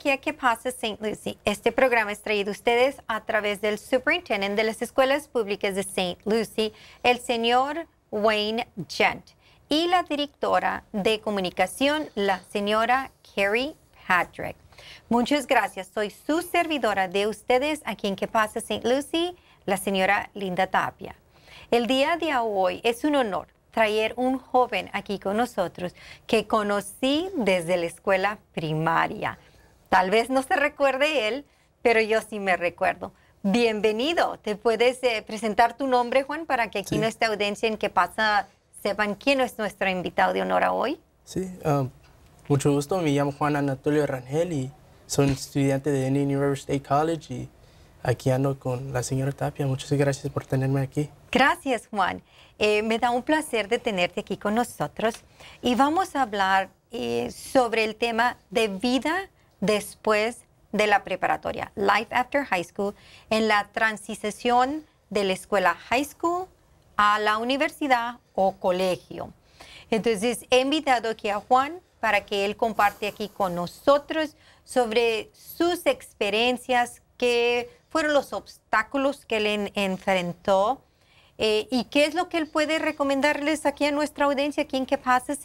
aquí en Que pasa St. Lucie? Este programa es traído a ustedes a través del superintendente de las escuelas públicas de St. Lucie, el señor Wayne Gent, y la directora de comunicación, la señora Carrie Patrick. Muchas gracias. Soy su servidora de ustedes aquí en Que pasa St. Lucie, la señora Linda Tapia. El día de hoy es un honor traer un joven aquí con nosotros que conocí desde la escuela primaria. Tal vez no se recuerde él, pero yo sí me recuerdo. Bienvenido. ¿Te puedes eh, presentar tu nombre, Juan, para que aquí en esta audiencia en qué pasa sepan quién es nuestro invitado de honor hoy? Sí, um, mucho gusto. Me llamo Juan Anatolio Rangel y soy estudiante de Indian River State College y aquí ando con la señora Tapia. Muchas gracias por tenerme aquí. Gracias, Juan. Eh, me da un placer de tenerte aquí con nosotros y vamos a hablar eh, sobre el tema de vida después de la preparatoria, Life After High School, en la transición de la escuela high school a la universidad o colegio. Entonces, he invitado aquí a Juan para que él comparte aquí con nosotros sobre sus experiencias, qué fueron los obstáculos que él enfrentó eh, ¿Y qué es lo que él puede recomendarles aquí a nuestra audiencia, aquí en Que Pase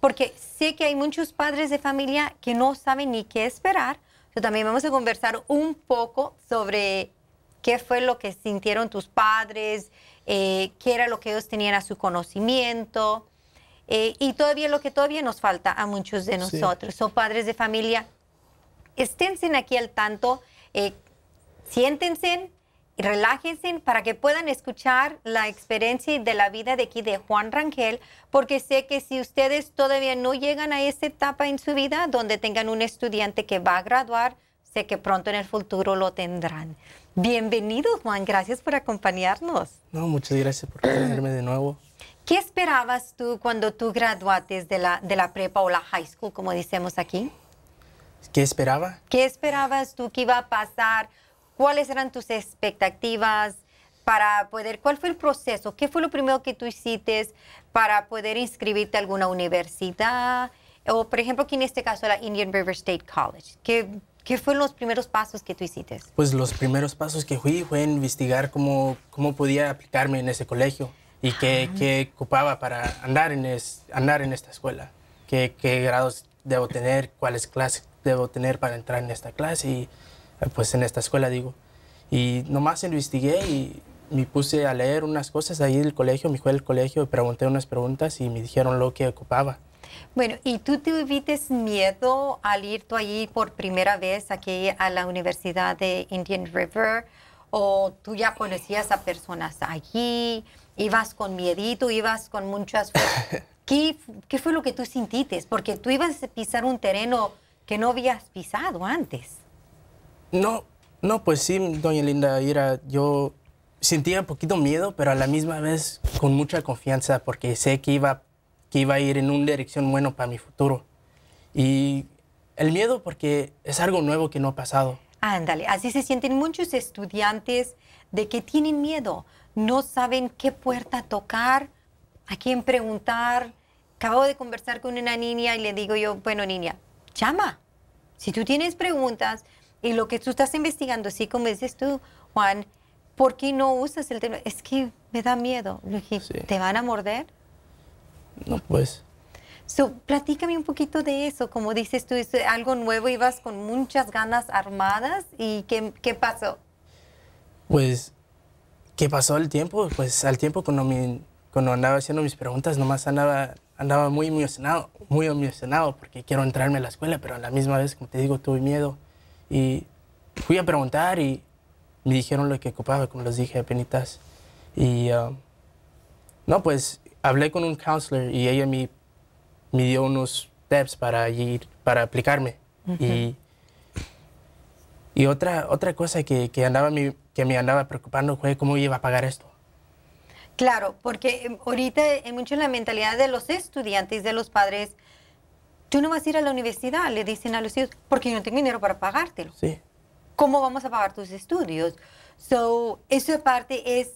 Porque sé que hay muchos padres de familia que no saben ni qué esperar. pero también vamos a conversar un poco sobre qué fue lo que sintieron tus padres, eh, qué era lo que ellos tenían a su conocimiento. Eh, y todavía lo que todavía nos falta a muchos de nosotros, son padres de familia, esténse aquí al tanto, eh, siéntense, y relájense para que puedan escuchar la experiencia de la vida de aquí de Juan Rangel, porque sé que si ustedes todavía no llegan a esa etapa en su vida donde tengan un estudiante que va a graduar, sé que pronto en el futuro lo tendrán. Bienvenido, Juan, gracias por acompañarnos. No, muchas gracias por tenerme de nuevo. ¿Qué esperabas tú cuando tú graduates de la, de la prepa o la high school, como decimos aquí? ¿Qué esperaba? ¿Qué esperabas tú que iba a pasar? ¿Cuáles eran tus expectativas para poder, cuál fue el proceso? ¿Qué fue lo primero que tú hiciste para poder inscribirte a alguna universidad? O, por ejemplo, aquí en este caso, la Indian River State College. ¿Qué, ¿Qué fueron los primeros pasos que tú hiciste? Pues los primeros pasos que fui fue investigar cómo, cómo podía aplicarme en ese colegio y qué, ah. qué ocupaba para andar en, andar en esta escuela, qué, qué, grados debo tener, cuáles clases debo tener para entrar en esta clase y eh, pues en esta escuela, digo. Y nomás investigué y me puse a leer unas cosas ahí del colegio, me fue al colegio, y pregunté unas preguntas y me dijeron lo que ocupaba. Bueno, ¿y tú tuviste miedo al ir tú allí por primera vez aquí a la Universidad de Indian River? ¿O tú ya conocías a personas allí? ¿Ibas con miedito? ¿Ibas con muchas... ¿Qué, ¿Qué fue lo que tú sintiste? Porque tú ibas a pisar un terreno que no habías pisado antes. No, no, pues sí, doña Linda, ira, yo sentía un poquito miedo, pero a la misma vez con mucha confianza porque sé que iba, que iba a ir en una dirección buena para mi futuro. Y el miedo porque es algo nuevo que no ha pasado. Ándale, así se sienten muchos estudiantes de que tienen miedo, no saben qué puerta tocar, a quién preguntar. Acabo de conversar con una niña y le digo yo, bueno niña, llama. Si tú tienes preguntas, y lo que tú estás investigando, así como dices tú, Juan, ¿por qué no usas el tema Es que me da miedo. ¿te van a morder? No, pues. So, platícame un poquito de eso. Como dices tú, es algo nuevo, ibas con muchas ganas armadas. ¿Y qué, pasó? Pues, ¿qué pasó al tiempo? Pues al tiempo cuando, mi, cuando andaba haciendo mis preguntas, nomás andaba, andaba muy emocionado, muy emocionado porque quiero entrarme a la escuela, pero a la misma vez, como te digo, tuve miedo. Y fui a preguntar y me dijeron lo que ocupaba, como les dije penitas. Y ah, no, pues hablé con un counselor y ella me, me dio unos steps para ir, para aplicarme. y, y, otra, otra cosa que, que, andaba mi, que me andaba preocupando fue cómo iba a pagar esto. Claro, porque em, ahorita hay mucho en la mentalidad de los estudiantes, de los padres, tú no vas a ir a la universidad, le dicen a los hijos, porque yo no tengo dinero para pagártelo. Sí. ¿Cómo vamos a pagar tus estudios? So, esa parte es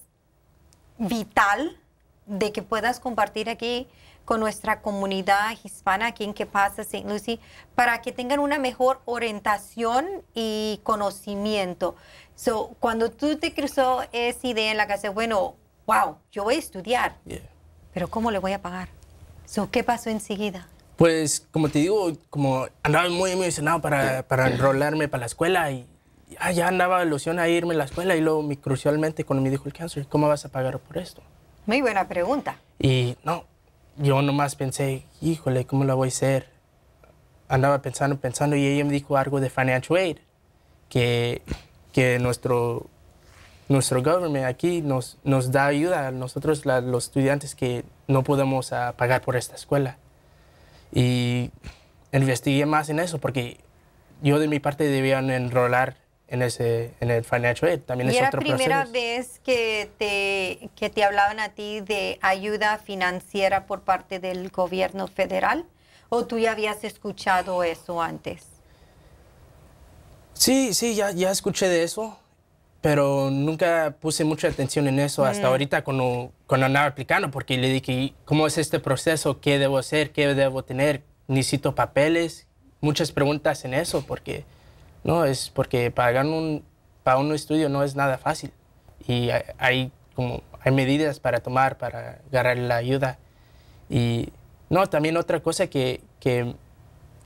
vital de que puedas compartir aquí con nuestra comunidad hispana aquí en Que Pasa, St. Lucie, para que tengan una mejor orientación y conocimiento. So, cuando tú te cruzó esa idea en la casa, bueno, wow, yo voy a estudiar, yeah. pero ¿cómo le voy a pagar? So, ¿Qué pasó enseguida? Pues, como te digo, como andaba muy emocionado para, enrolarme para la escuela y ah, ya andaba ilusión a irme a la escuela y luego, mi, crucialmente, cuando me dijo el cáncer, ¿cómo vas a pagar por esto? Muy buena pregunta. Y no, yo nomás pensé, híjole, ¿cómo la voy a hacer? Andaba pensando, pensando y ella me dijo algo de financial aid, que, que nuestro, nuestro government aquí nos, da ayuda a nosotros, los estudiantes que no podemos ah, pagar por esta escuela. Y investigué más en eso porque yo de mi parte debía enrolar en, ese, en el Financial Aid. También ¿Y es era la primera vez que te, que te hablaban a ti de ayuda financiera por parte del gobierno federal? ¿O tú ya habías escuchado eso antes? Sí, sí, ya, ya escuché de eso pero nunca puse mucha atención en eso hasta mm. ahorita cuando, andaba aplicando, porque le dije, ¿cómo es este proceso? ¿Qué debo hacer? ¿Qué debo tener? ¿Necesito papeles? Muchas preguntas en eso, porque no, es porque pagar un, para un estudio no es nada fácil. Y hay, medidas para tomar, para agarrar la ayuda. Y no, también otra cosa que,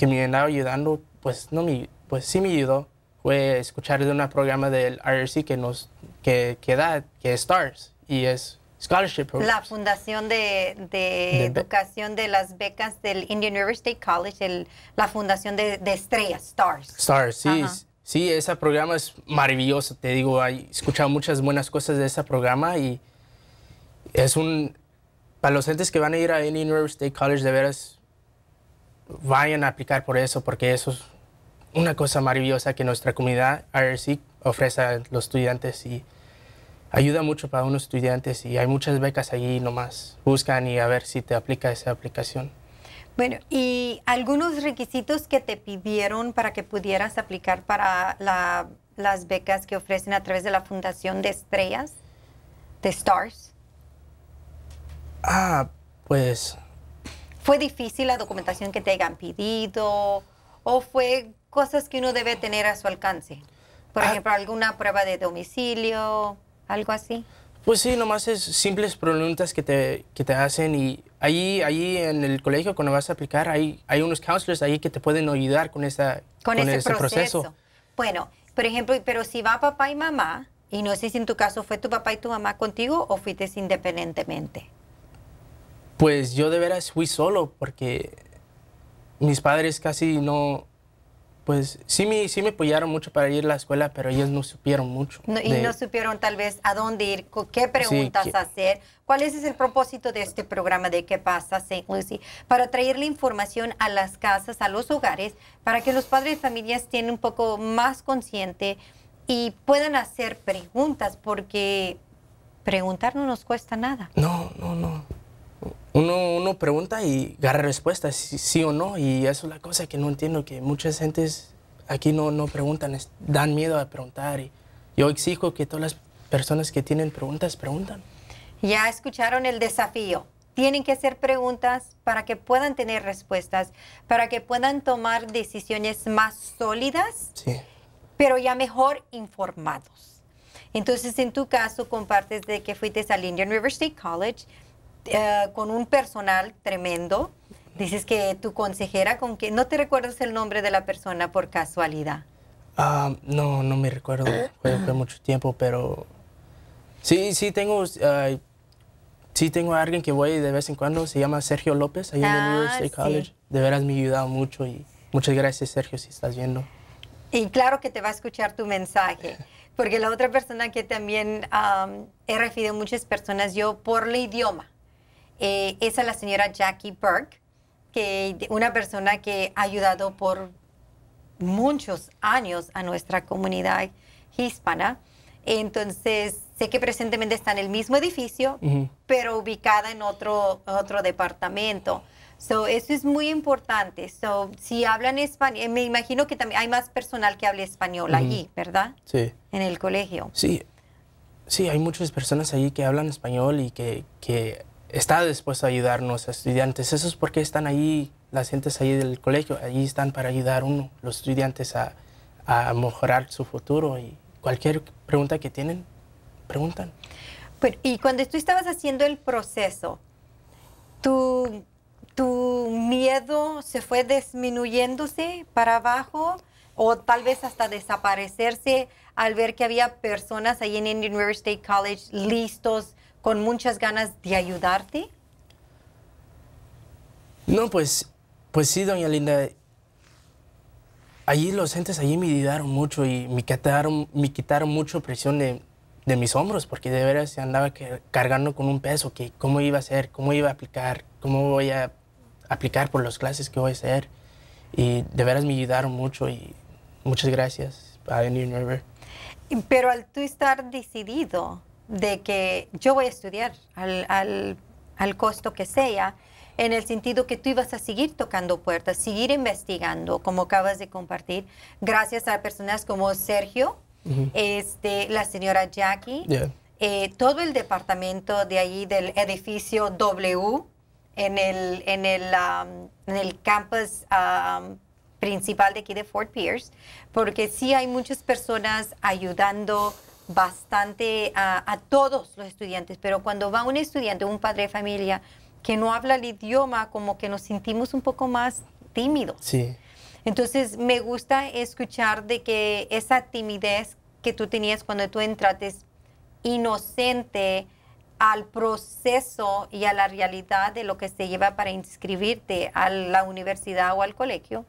me andaba ayudando, pues, no, me pues sí me ayudó, fue escuchar de un programa del IRC que nos que, que da, que es STARS, y es Scholarship Program. La Fundación de, de Educación de las Becas del Indian River State College, el, la Fundación de, de, Estrellas, STARS. STARS, sí. Sí, ese programa es maravilloso, te digo, he escuchado muchas buenas cosas de ese programa y es un... Para los entes que van a ir a Indian River State College, de veras, vayan a aplicar por eso, porque eso es una cosa maravillosa que nuestra comunidad IRC ofrece a los estudiantes y ayuda mucho para unos estudiantes y hay muchas becas allí nomás. Buscan y a ver si te aplica esa aplicación. Bueno, ¿y algunos requisitos que te pidieron para que pudieras aplicar para las becas que ofrecen a través de la Fundación de Estrellas, de STARS? Ah, pues... ¿Fue difícil la documentación que te hayan pedido? ¿O fue cosas que uno debe tener a su alcance? Por ah. ejemplo, alguna prueba de domicilio, algo así. Pues sí, nomás es simples preguntas que te, te hacen y ahí, ahí en el colegio cuando vas a aplicar hay, hay unos counselors ahí que te pueden ayudar con, esa, con, ese, proceso. proceso. Bueno, por ejemplo, pero si va papá y mamá, y no sé si en tu caso fue tu papá y tu mamá contigo o fuiste independientemente. Pues yo de veras fui solo porque mis padres casi no, pues sí me, sí me apoyaron mucho para ir a la escuela, pero ellos no supieron mucho. y no supieron tal vez a dónde ir, qué preguntas hacer. ¿Cuál es el propósito de este programa de qué pasa, St. Lucie? Pues para traer la información a las casas, a los hogares, para que los padres y familias estén un poco más conscientes y puedan hacer preguntas, porque preguntar no nos cuesta nada. No, no, no uno, uno pregunta y agarra respuestas, sí, o no, y eso es la cosa que no entiendo, que muchas gentes aquí no, no preguntan, dan miedo a preguntar. Y yo exijo que todas las personas que tienen preguntas preguntan. Ya escucharon el desafío. Tienen que hacer preguntas para que puedan tener respuestas, para que puedan tomar decisiones más sólidas, pero ya mejor informados. Entonces, en tu caso, compartes de que fuiste al Indian River State College eh, con un personal tremendo. Dices que tu consejera con que no te recuerdas el nombre de la persona por casualidad. Ah, no, no me recuerdo. ¿Eh? Fue, mucho tiempo, pero sí, sí tengo, sí tengo a alguien que voy de vez en cuando. Se llama Sergio López, ahí en el ah, College. De veras me ha ayudado mucho y muchas gracias, Sergio, si estás viendo. Y claro que te va a escuchar tu mensaje, porque la otra persona que también he referido a muchas personas yo por el idioma. Eh, es a la señora Jackie Burke, que una persona que ha ayudado por muchos años a nuestra comunidad hispana. Entonces, sé que presentemente está en el mismo edificio, pero ubicada en otro, otro departamento. So, eso es muy importante. So, si hablan español, eh, me imagino que también hay más personal que hable español allí, ¿verdad? Sí. En el colegio. Sí. Sí, hay muchas personas allí que hablan español y que está dispuesto a ayudarnos, estudiantes. Eso es porque están ahí, las gentes ahí del colegio, ahí están para ayudar uno, los estudiantes a, mejorar su futuro y cualquier pregunta que tienen, preguntan. Pues, y cuando tú estabas haciendo el proceso, ¿tu, ¿tu miedo se fue disminuyéndose para abajo? o tal vez hasta desaparecerse al ver que había personas ahí en Indian River State College listos con muchas ganas de ayudarte? No, pues, pues sí, doña Linda. Allí los entes allí me ayudaron mucho y me quitaron, me quitaron mucho presión de, mis hombros, porque de veras se andaba cargando con un peso, que cómo iba a ser, cómo iba a aplicar, cómo voy a aplicar por las clases que voy a hacer. Y de veras me ayudaron mucho y muchas gracias a New River. Pero al tú estar decidido, de que yo voy a estudiar al, costo que sea, en el sentido que tú ibas a seguir tocando puertas, seguir investigando, como acabas de compartir, gracias a personas como Sergio, este, la señora Jackie, eh, todo el departamento de ahí, del edificio W en el, en um, en el campus um, principal de aquí de Fort Pierce, porque sí hay muchas personas ayudando bastante a, todos los estudiantes, pero cuando va un estudiante, un padre de familia, que no habla el idioma, como que nos sentimos un poco más tímidos. Sí. Entonces, me gusta escuchar de que esa timidez que tú tenías cuando tú entraste inocente al proceso y a la realidad de lo que se lleva para inscribirte a la universidad o al colegio,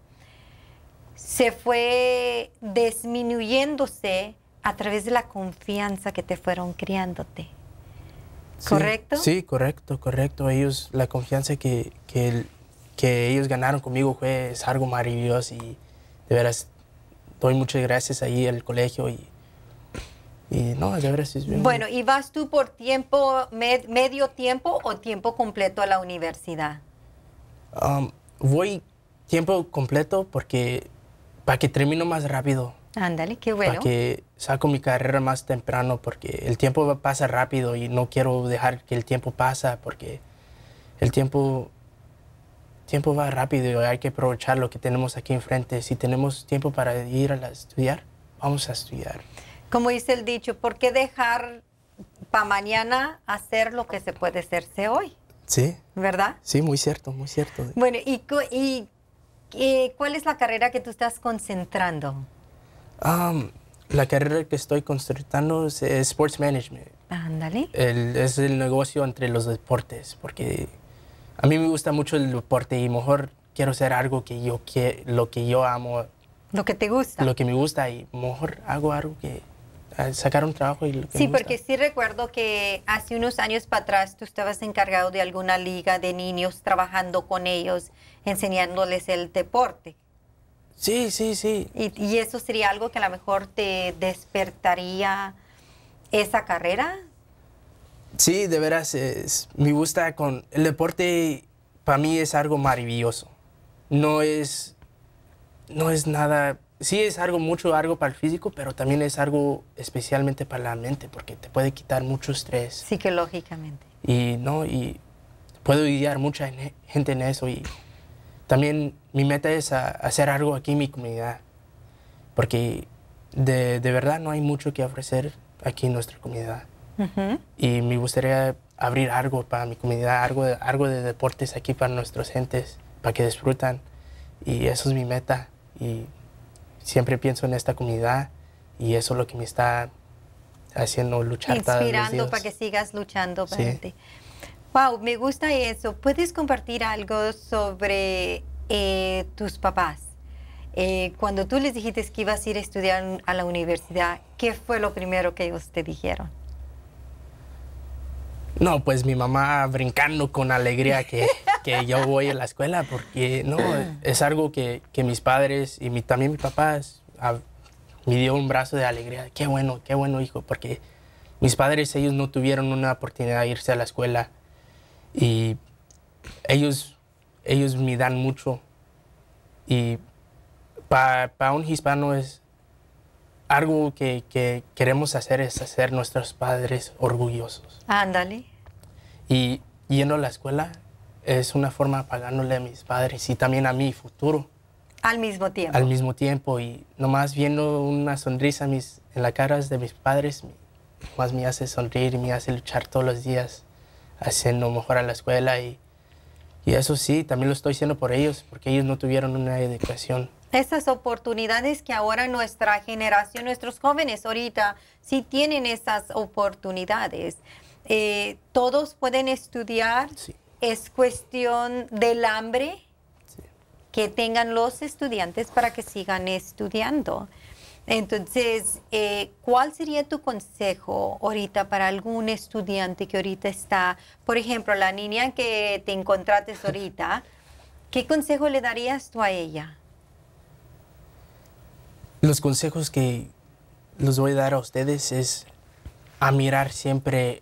se fue disminuyéndose a través de la confianza que te fueron criándote. ¿Correcto? Sí, correcto, correcto. Ellos, la confianza que, que, ellos ganaron conmigo fue es algo maravilloso y de veras doy muchas gracias ahí al colegio y, no, de veras Bueno, ¿y vas tú por tiempo, medio tiempo o tiempo completo a la universidad? Um, voy tiempo completo porque para que termino más rápido. Ándale, qué bueno. Para que saco mi carrera más temprano porque el tiempo pasa rápido y no quiero dejar que el tiempo pasa porque el tiempo, tiempo va rápido y hay que aprovechar lo que tenemos aquí enfrente. Si tenemos tiempo para ir a estudiar, vamos a estudiar. Como dice el dicho, ¿por qué dejar para mañana hacer lo que se puede hacerse hoy? Sí. ¿Verdad? Sí, muy cierto, muy cierto. Bueno, y cuál es la carrera que tú estás concentrando? Um, la carrera que estoy construyendo es, Sports Management. Ándale. Es el negocio entre los deportes, porque a mí me gusta mucho el deporte y mejor quiero hacer algo que yo que, lo que yo amo. Lo que te gusta. Lo que me gusta y mejor hago algo que sacar un trabajo y lo Sí, porque sí recuerdo que hace unos años para atrás tú estabas encargado de alguna liga de niños trabajando con ellos, enseñándoles el deporte. Sí, sí, sí. Y, eso sería algo que a lo mejor te despertaría esa carrera. Sí, de veras, me gusta con el deporte, para mí es algo maravilloso. No es, no es nada, sí es algo mucho, algo para el físico, pero también es algo especialmente para la mente, porque te puede quitar mucho estrés. Psicológicamente. Y no, y puedo guiar mucha e, gente en eso y también mi meta es hacer algo aquí en mi comunidad, porque de, verdad no hay mucho que ofrecer aquí en nuestra comunidad. Y me gustaría abrir algo para mi comunidad, algo de, algo de deportes aquí para nuestros gentes, para que disfrutan. Y eso es mi meta. Y siempre pienso en esta comunidad y eso es lo que me está haciendo luchar. Inspirando todos los días. para que sigas luchando. Para Wow, me gusta eso. ¿Puedes compartir algo sobre eh, tus papás? Eh, cuando tú les dijiste que ibas a ir a estudiar a la universidad, ¿qué fue lo primero que ellos te dijeron? No, pues mi mamá brincando con alegría que, yo voy a la escuela, porque no, es algo que, mis padres y también mis papás me dio un brazo de alegría. Qué bueno, qué bueno, hijo, porque mis padres, ellos no tuvieron una oportunidad de irse a la escuela y ellos, ellos me dan mucho. Y para un hispano es algo que, que, queremos hacer es hacer nuestros padres orgullosos. Ándale. Y yendo a la escuela es una forma de pagándole a mis padres y también a mi futuro. Al mismo tiempo. Al mismo tiempo y nomás viendo una sonrisa mis, en las caras de mis padres, más me hace sonreír y me hace luchar todos los días haciendo mejor a la escuela y, eso sí, también lo estoy haciendo por ellos, porque ellos no tuvieron una educación. Esas oportunidades que ahora nuestra generación, nuestros jóvenes ahorita, sí tienen esas oportunidades. Eh, todos pueden estudiar. Es cuestión del hambre que tengan los estudiantes para que sigan estudiando. Entonces, eh, ¿cuál sería tu consejo ahorita para algún estudiante que ahorita está, por ejemplo, la niña que te encontraste ahorita, ¿qué consejo le darías tú a ella? Los consejos que los voy a dar a ustedes es a mirar siempre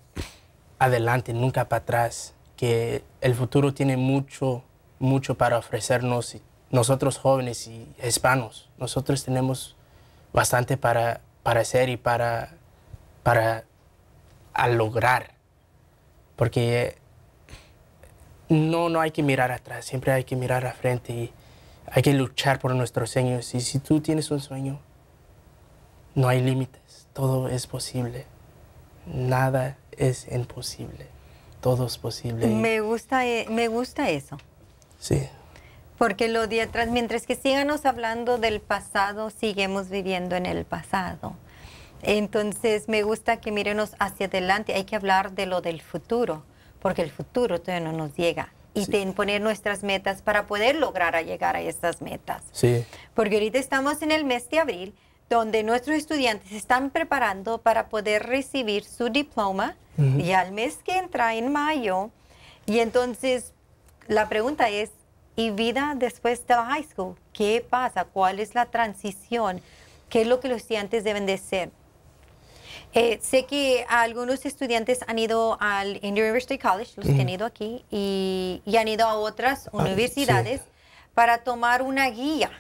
adelante, nunca para atrás, que el futuro tiene mucho, mucho para ofrecernos nosotros jóvenes y hispanos. Nosotros tenemos bastante para, para hacer y para, para lograr. Porque no, no hay que mirar atrás, siempre hay que mirar a frente y hay que luchar por nuestros sueños. Y si tú tienes un sueño, no hay límites, todo es posible. Nada es imposible, todo es posible. Me gusta, e, me gusta eso. Sí. Porque lo de atrás, mientras que sigamos hablando del pasado, seguimos viviendo en el pasado. Entonces me gusta que miremos hacia adelante, hay que hablar de lo del futuro, porque el futuro todavía no nos llega. Y de poner nuestras metas para poder lograr a llegar a esas metas. Sí. Porque ahorita estamos en el mes de abril, donde nuestros estudiantes están preparando para poder recibir su diploma, y al mes que entra en mayo, y entonces la pregunta es, y vida después de la high school. ¿Qué pasa? ¿Cuál es la transición? ¿Qué es lo que los estudiantes deben de ser? Eh, sé que algunos estudiantes han ido al Indian University College, los que han ido aquí, y, han ido a otras ah, universidades para tomar una guía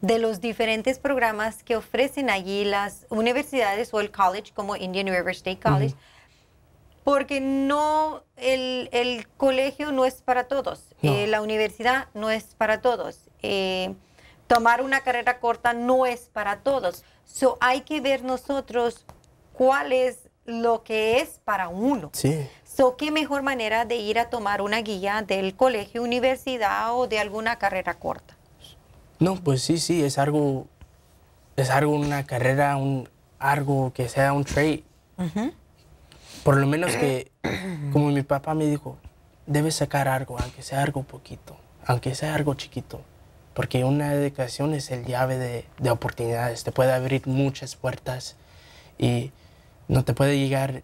de los diferentes programas que ofrecen allí las universidades o el college como Indian University College porque no el, colegio no es para todos, eh, la universidad no es para todos, eh, tomar una carrera corta no es para todos. So, hay que ver nosotros cuál es lo que es para uno. Sí. ¿Qué mejor manera de ir a tomar una guía del colegio, universidad o de alguna carrera corta? No, pues sí, sí, es algo, es algo, una carrera, un, algo que sea un trade. Por lo menos que, como mi papá me dijo, debes sacar algo, aunque sea algo poquito, aunque sea algo chiquito, porque una educación es el llave de, de oportunidades, te puede abrir muchas puertas y no te puede llegar,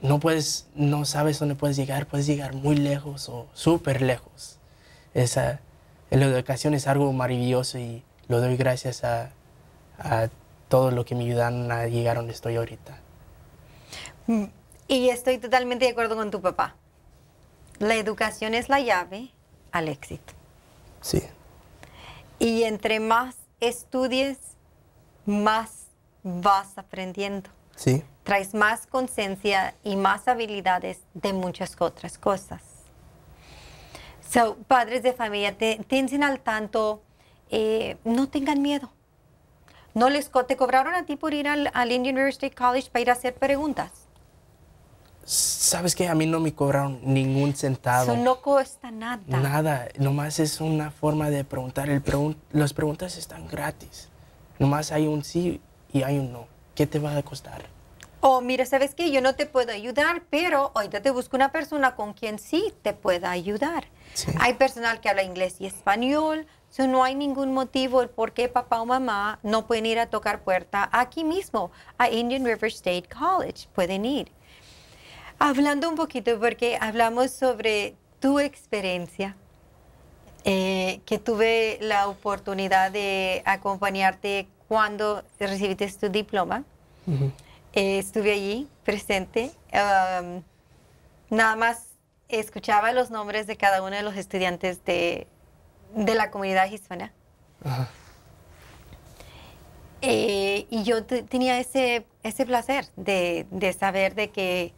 no puedes, no sabes dónde puedes llegar, puedes llegar muy lejos o súper lejos. Esa, la educación es algo maravilloso y lo doy gracias a, a todo lo que me ayudaron a llegar a donde estoy ahorita. Mm, y estoy totalmente de acuerdo con tu papá. La educación es la llave al éxito. Sí. Y entre más estudies, más vas aprendiendo. Sí. Traes más conciencia y más habilidades de muchas otras cosas. So, padres de familia, te al tanto, eh, no tengan miedo. No les te cobraron a ti por ir al Indian University College para ir a hacer preguntas. ¿sabes que A mí no me cobraron ningún centavo. Eso no cuesta nada. Nada, nomás es una forma de preguntar. El las preguntas están gratis. Nomás hay un sí y hay un no. ¿Qué te va a costar? Oh, mira, ¿sabes que Yo no te puedo ayudar, pero ahorita te busco una persona con quien sí te pueda ayudar. Hay personal que habla inglés y español, si no hay ningún motivo por qué papá o mamá no pueden ir a tocar puerta aquí mismo, a Indian River State College. Pueden ir. Hablando un poquito, porque hablamos sobre tu experiencia, eh, que tuve la oportunidad de acompañarte cuando recibiste tu diploma. Eh, estuve allí presente. nada más escuchaba los nombres de cada uno de los estudiantes de, la comunidad hispana. Eh, y yo tenía ese, placer de, saber de que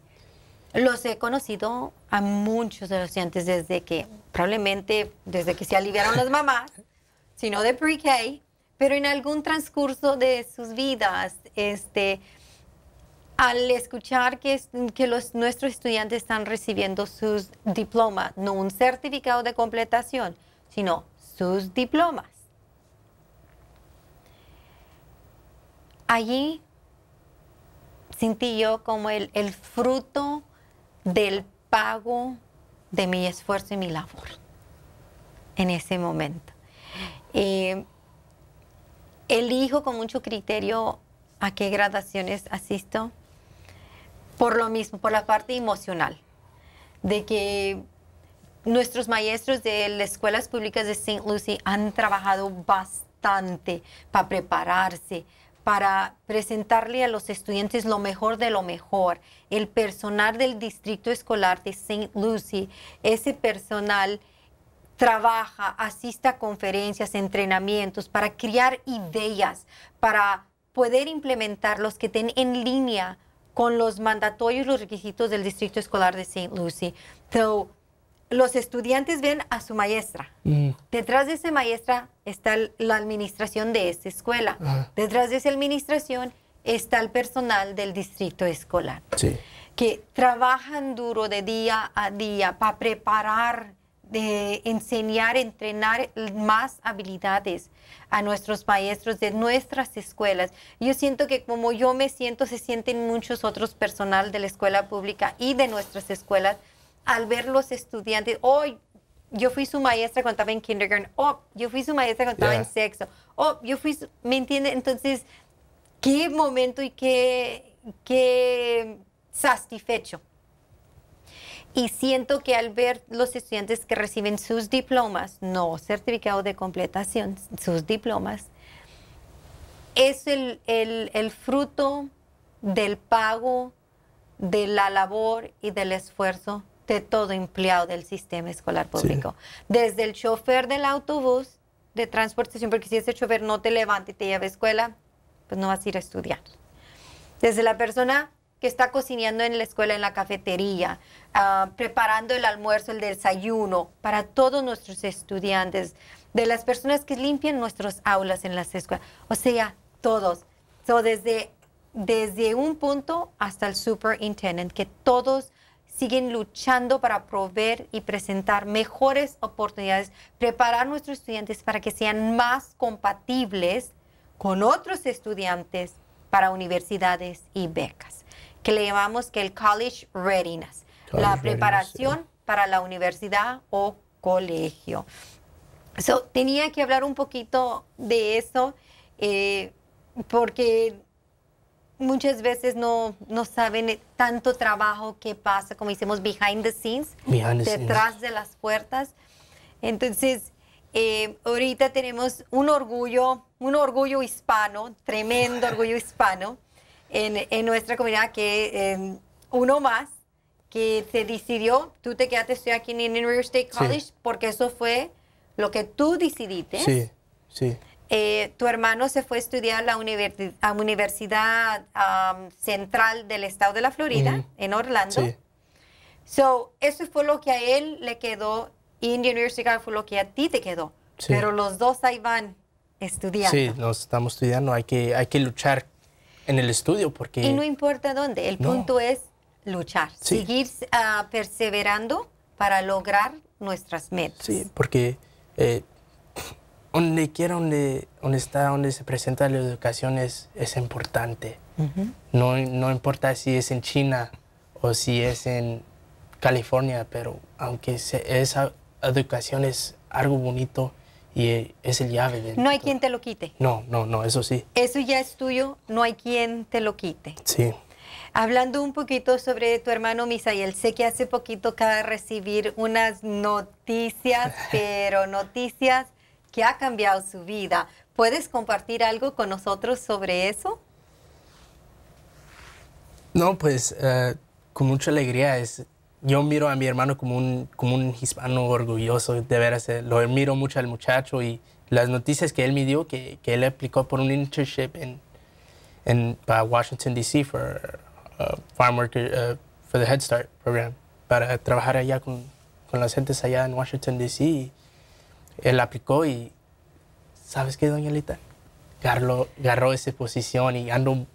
los he conocido a muchos de los estudiantes desde que, probablemente desde que se aliviaron las mamás, sino de pre-K, pero en algún transcurso de sus vidas, este, al escuchar que, que los, nuestros estudiantes están recibiendo sus diplomas, no un certificado de completación, sino sus diplomas. Allí sentí yo como el, el fruto del pago de mi esfuerzo y mi labor en ese momento. Eh, elijo con mucho criterio a qué gradaciones asisto, por lo mismo, por la parte emocional, de que nuestros maestros de las escuelas públicas de St. Lucie han trabajado bastante para prepararse, para presentarle a los estudiantes lo mejor de lo mejor. El personal del Distrito Escolar de St. Lucie, ese personal trabaja, asiste a conferencias, entrenamientos para crear ideas, para poder implementar los que estén en línea con los mandatorios, los requisitos del Distrito Escolar de St. Lucie los estudiantes ven a su maestra. Mm. Detrás de esa maestra está la administración de esa escuela. Ah. Detrás de esa administración está el personal del distrito escolar, sí. que trabajan duro de día a día para preparar, enseñar, entrenar más habilidades a nuestros maestros de nuestras escuelas. Yo siento que como yo me siento, se sienten muchos otros personal de la escuela pública y de nuestras escuelas al ver los estudiantes, hoy yo fui su maestra cuando estaba en kindergarten, oh, yo fui su maestra cuando estaba en sexo, oh, yo fui, ¿me entiende? Entonces, qué momento y qué, qué satisfecho. Y siento que al ver los estudiantes que reciben sus diplomas, no certificado de completación, sus diplomas, es el, el fruto del pago de la labor y del esfuerzo de todo empleado del sistema escolar público. Desde el chofer del autobús de transportación, porque si ese chofer no te levanta y te lleva a escuela, pues no vas a ir a estudiar. Desde la persona que está cocinando en la escuela, en la cafetería, ah, preparando el almuerzo, el desayuno, para todos nuestros estudiantes, de las personas que limpian nuestros aulas en las escuelas, o sea, todos. So, desde, desde un punto hasta el superintendente, que todos siguen luchando para proveer y presentar mejores oportunidades, preparar a nuestros estudiantes para que sean más compatibles con otros estudiantes para universidades y becas, que le llamamos que el college readiness, la preparación para la universidad o colegio. So, tenía que hablar un poquito de eso eh, porque muchas veces no, no saben eh, tanto trabajo que pasa, como decimos, behind the scenes, detrás de las puertas. Entonces, eh, ahorita tenemos un orgullo, un orgullo hispano, tremendo orgullo hispano en, en nuestra comunidad, que eh, uno más que se decidió, tú te quedaste estoy aquí en el River State College porque eso fue lo que tú decidiste. Sí, sí. Eh, tu hermano se fue a estudiar a la Universidad Central del Estado de la Florida, en Orlando. Sí. eso fue lo que a él le quedó, Indian University fue lo que a ti te quedó. Pero los dos ahí van estudiando. Sí, nos estamos estudiando. Hay que, hay que luchar en el estudio porque... Y no importa dónde, el punto es luchar, seguir ah, perseverando para lograr nuestras metas. Sí, porque eh, donde quiera donde, está, donde se presenta la educación es, es importante. no, no importa si es en China o si es en California, pero aunque esa educación es algo bonito y e, es el llave. De no hay quien te lo quite. No, no, no, eso sí. Eso ya es tuyo, no hay quien te lo quite. Sí. Hablando un poquito sobre tu hermano Misael, sé que hace poquito acaba de recibir unas noticias, pero noticias que ha cambiado su vida. ¿Puedes compartir algo con nosotros sobre eso? No, pues eh, con mucha alegría. Es, yo miro a mi hermano como un, como un hispano orgulloso, de veras. Eh, lo admiro mucho al muchacho y las noticias que él me dio, que, que él aplicó por un internship en, en Washington, D.C. for uh, uh, for the Head Start program, para trabajar allá con, con las gentes allá en Washington, D.C él aplicó y, ¿sabes qué, doña Carlos agarró esa posición y ando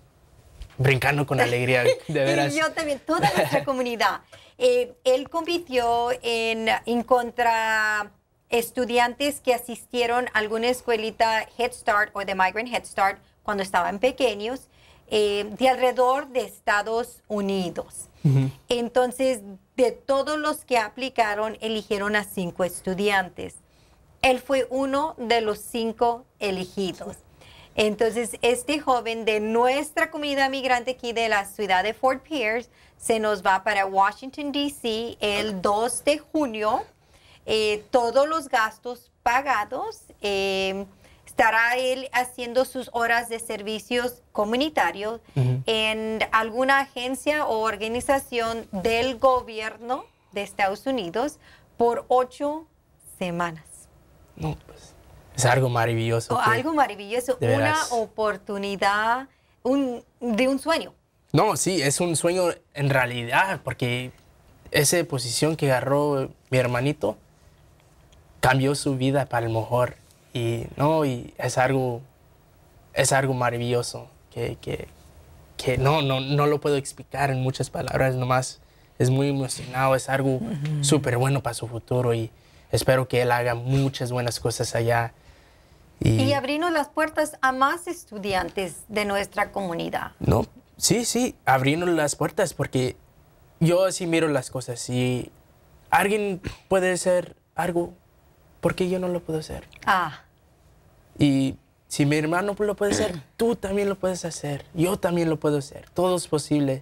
brincando con alegría, de veras. y yo también, toda nuestra comunidad. Eh, él compitió en, contra estudiantes que asistieron a alguna escuelita Head Start o de Migrant Head Start cuando estaban pequeños eh, de alrededor de Estados Unidos. Entonces, de todos los que aplicaron, eligieron a cinco estudiantes. Él fue uno de los cinco elegidos. Entonces, este joven de nuestra comunidad migrante aquí de la ciudad de Fort Pierce se nos va para Washington, D.C. el 2 de junio. Eh, todos los gastos pagados. Eh, estará él haciendo sus horas de servicios comunitarios en alguna agencia o organización del gobierno de Estados Unidos por ocho semanas. No, pues es algo maravilloso. algo maravilloso, una oportunidad un, de un sueño. No, sí, es un sueño en realidad, porque esa posición que agarró mi hermanito cambió su vida para el mejor. Y no, y es algo, es algo maravilloso que, que, no, no, lo puedo explicar en muchas palabras, nomás es muy emocionado, es algo súper bueno para su futuro. Y, espero que él haga muchas buenas cosas allá. Y, y las puertas a más estudiantes de nuestra comunidad. No, sí, sí, abrirnos las puertas porque yo así miro las cosas. Si alguien puede hacer algo, ¿por qué yo no lo puedo hacer? Ah. Y si mi hermano lo puede hacer, tú también lo puedes hacer. Yo también lo puedo hacer. Todo es posible.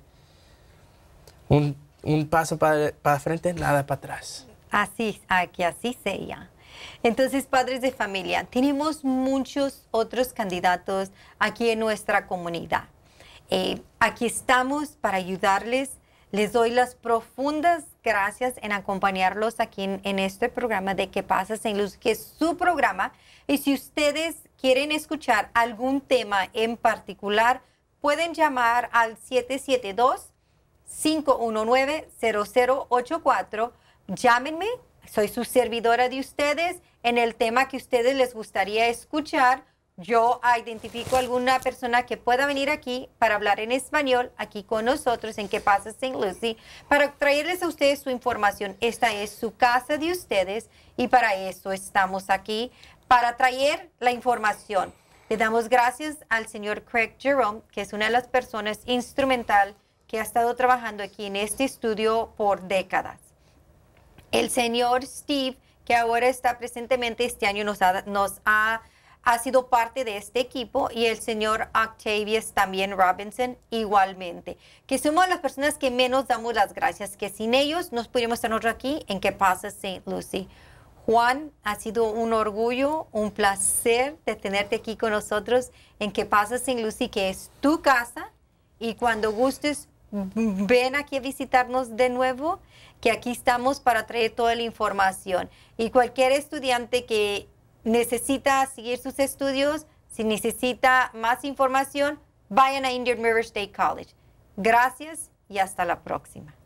Un, paso para, para frente, nada para atrás. Así, aquí así sea. Entonces, padres de familia, tenemos muchos otros candidatos aquí en nuestra comunidad. Eh, aquí estamos para ayudarles. Les doy las profundas gracias en acompañarlos aquí en, este programa de ¿Qué pasa en luz? Que es su programa. Y si ustedes quieren escuchar algún tema en particular, pueden llamar al 772 519 0084 llámenme, soy su servidora de ustedes en el tema que ustedes les gustaría escuchar. Yo ah, identifico alguna persona que pueda venir aquí para hablar en español, aquí con nosotros en ¿Qué Pasa St. Lucy para traerles a ustedes su información. Esta es su casa de ustedes y para eso estamos aquí, para traer la información. Le damos gracias al señor Craig Jerome, que es una de las personas instrumental que ha estado trabajando aquí en este estudio por décadas el señor Steve, que ahora está presentemente este año, nos ha, nos ha, sido parte de este equipo, y el señor Octavius también Robinson igualmente, que somos las personas que menos damos las gracias, que sin ellos nos pudiéramos estar nosotros aquí en Que Pasa St. Lucie. Juan, ha sido un orgullo, un placer de tenerte aquí con nosotros en Que Pasa St. Lucie, que es tu casa, y cuando gustes, ven aquí a visitarnos de nuevo que aquí estamos para traer toda la información. Y cualquier estudiante que necesita seguir sus estudios, si necesita más información, vayan a Indian River State College. Gracias y hasta la próxima.